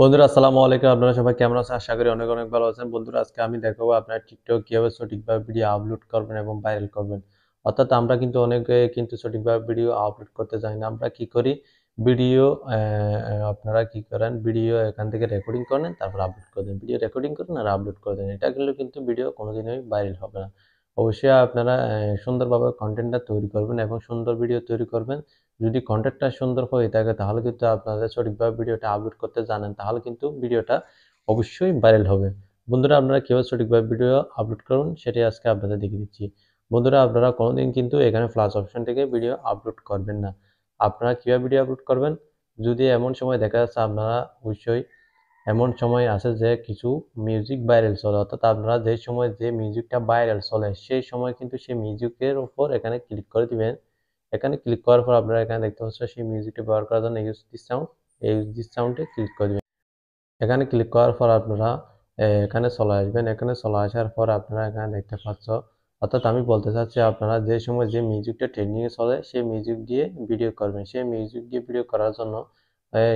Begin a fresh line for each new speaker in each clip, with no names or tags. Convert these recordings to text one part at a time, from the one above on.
বন্ধুরা আসসালামু আলাইকুম আপনারা সবাই কেমন আছেন আশা করি অনেক অনেক ভালো আছেন বন্ধুরা আজকে আমি দেখাবো আপনার টিকটক কীভাবে সঠিকভাবে ভিডিও আপলোড করবেন এবং ভাইরাল করবেন অর্থাৎ আমরা কিন্তু অনেকে কিন্তু সঠিকভাবে ভিডিও আপলোড করতে চাই না আমরা কি করি ভিডিও আপনারা কি করেন ভিডিও এখান থেকে রেকর্ডিং করেন তারপর আপলোড করে দেন ভিডিও রেকর্ডিং করেন আর আপলোড করে দেন এটা কিন্তু ভিডিও কোনোদিনই ভাইরাল হবে না অবশ্যই আপনারা সুন্দরভাবে কন্টেন্টটা তৈরি করবেন এবং সুন্দর ভিডিও তৈরি করবেন যদি কন্টেন্টটা সুন্দর হয়ে থাকে তাহলে কিন্তু আপনারা সঠিকভাবে ভিডিওটা আপলোড করতে জানেন তাহলে কিন্তু ভিডিওটা অবশ্যই ভাইরাল হবে বন্ধুরা আপনারা কীভাবে সঠিকভাবে ভিডিও আপলোড করুন সেটাই আজকে আপনাদের দেখে দিচ্ছি বন্ধুরা আপনারা কোনোদিন কিন্তু এখানে প্লাস অপশন থেকে ভিডিও আপলোড করবেন না আপনারা কীভাবে ভিডিও আপলোড করবেন যদি এমন সময় দেখা যাচ্ছে আপনারা অবশ্যই এমন সময় আসে যে কিছু মিউজিক ভাইরাল চলে অর্থাৎ আপনারা যে সময় যে মিউজিকটা ভাইরাল চলে সেই সময় কিন্তু সেই মিউজিকের উপর এখানে ক্লিক করে দিবেন এখানে ক্লিক করার পর আপনারা এখানে দেখতে পাচ্ছেন সেই মিউজিকটা ব্যবহার করার জন্য ইউজ দিস সাউন্ড এই ইউজ দিস সাউন্ডে ক্লিক করে দিবেন এখানে ক্লিক করার পর আপনারা এখানে চলে আসবেন এখানে চলে আসার পর আপনারা এখানে দেখতে পাচ্ছ অর্থাৎ আমি বলতে চাচ্ছি আপনারা যে সময় যে মিউজিকটা ট্রেন্ডিংয়ে চলে সেই মিউজিক দিয়ে ভিডিও করবেন সেই মিউজিক দিয়ে ভিডিও করার জন্য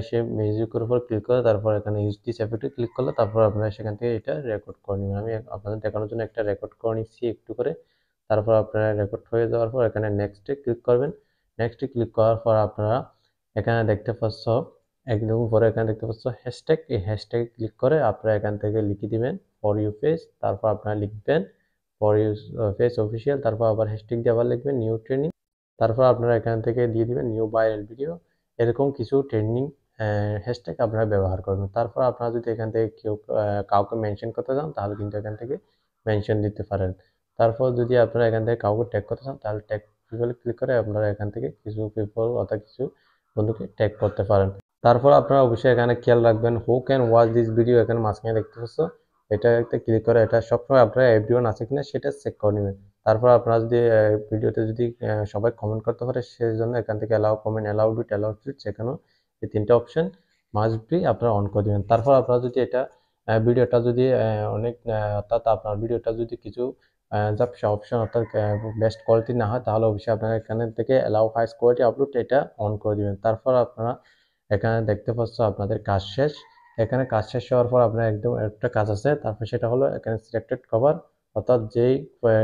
সে মিউজিকের উপর ক্লিক করে তারপর এখানে ইউজডিস এফেক্টে ক্লিক করলে তারপর আপনারা সেখান থেকে এটা রেকর্ড করে নেবেন আমি আপনাদের দেখানোর জন্য একটা রেকর্ড করে নিচ্ছি একটু করে তারপর আপনারা রেকর্ড হয়ে যাওয়ার পর এখানে নেক্সটে ক্লিক করবেন নেক্সটে ক্লিক করার পর আপনারা এখানে দেখতে পাচ্ছ একদম উপরে এখানে দেখতে পাচ্ছ হ্যাশট্যাগ এই হ্যাশট্যাগে ক্লিক করে আপনারা এখান থেকে লিখে দিবেন ফর ইউ ফেস তারপর আপনারা লিখবেন ফর ইউ ফেস অফিসিয়াল তারপর আবার হ্যাশট্যাগ দিয়ে আবার লিখবেন নিউ ট্রেনিং তারপর আপনারা এখান থেকে দিয়ে দিবেন নিউ ভাইরাল ভিডিও এরকম কিছু ট্রেন্ডিং হ্যাশট্যাগ আপনারা ব্যবহার করবেন তারপর আপনারা যদি এখান থেকে কেউ কাউকে মেনশন করতে চান তাহলে কিন্তু এখান থেকে মেনশন দিতে পারেন তারপর যদি আপনারা এখান থেকে কাউকে ট্যাগ করতে চান তাহলে ট্যাগ পিপলে ক্লিক করে আপনারা এখান থেকে কিছু পিপল অর্থাৎ কিছু বন্ধুকে ট্যাগ করতে পারেন তারপর আপনারা অবশ্যই এখানে খেয়াল রাখবেন who can watch this video এখানে মাঝখানে দেখতে পাচ্ছ এটা একটা ক্লিক করে এটা সবসময় আপনারা এভরিওয়ান আছে কিনা সেটা চেক করে নেবেন তারপর আপনারা যদি ভিডিওতে যদি সবাই কমেন্ট করতে পারে সেজন্য এখান থেকে allow comment allowed with allowed with সেখানেও এই তিনটা অপশন মাস্ট বি আপনারা অন করে দেবেন তারপর আপনারা যদি এটা ভিডিওটা যদি অনেক অর্থাৎ আপনার ভিডিওটা যদি কিছু ব্যবসা অপশন অর্থাৎ বেস্ট কোয়ালিটি না হয় তাহলে অবশ্যই আপনারা এখান থেকে অ্যালাউ হাইস্ট কোয়ালিটি আপলোড এটা অন করে দেবেন তারপর আপনারা এখানে দেখতে পাচ্ছ আপনাদের কাজ শেষ এখানে কাজ শেষ হওয়ার পর আপনার একদম একটা কাজ আছে তারপর সেটা হলো এখানে সিলেক্টেড কভার অর্থাৎ যেই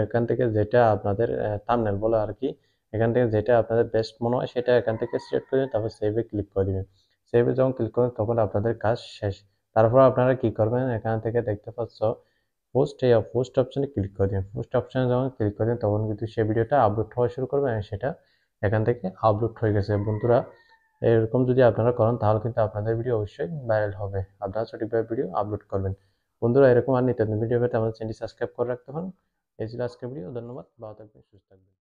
এখান থেকে যেটা আপনাদের থামনেল বলে আর কি এখান থেকে যেটা আপনাদের বেস্ট মনে হয় সেটা এখান থেকে সিলেক্ট করে তারপর সেভে ক্লিক করে দেবেন সেভে যখন ক্লিক করেন তখন আপনাদের কাজ শেষ তারপর আপনারা কি করবেন এখান থেকে দেখতে পাচ্ছ পোস্ট এই পোস্ট অপশানে ক্লিক করে দিন পোস্ট অপশানে যখন ক্লিক করে দিন তখন কিন্তু সেই ভিডিওটা আপলোড হওয়া শুরু করবে সেটা এখান থেকে আপলোড হয়ে গেছে বন্ধুরা এরকম যদি আপনারা করেন তাহলে কিন্তু আপনাদের ভিডিও অবশ্যই ভাইরাল হবে আপনারা সঠিকভাবে ভিডিও আপলোড করবেন বন্ধুরা এরকম আর নিতে ভিডিও পেতে আমাদের চ্যানেলটি সাবস্ক্রাইব করে রাখতে পারেন এই ছিল আজকের ভিডিও ধন্যবাদ ভালো থাকবেন সুস্থ থাকবেন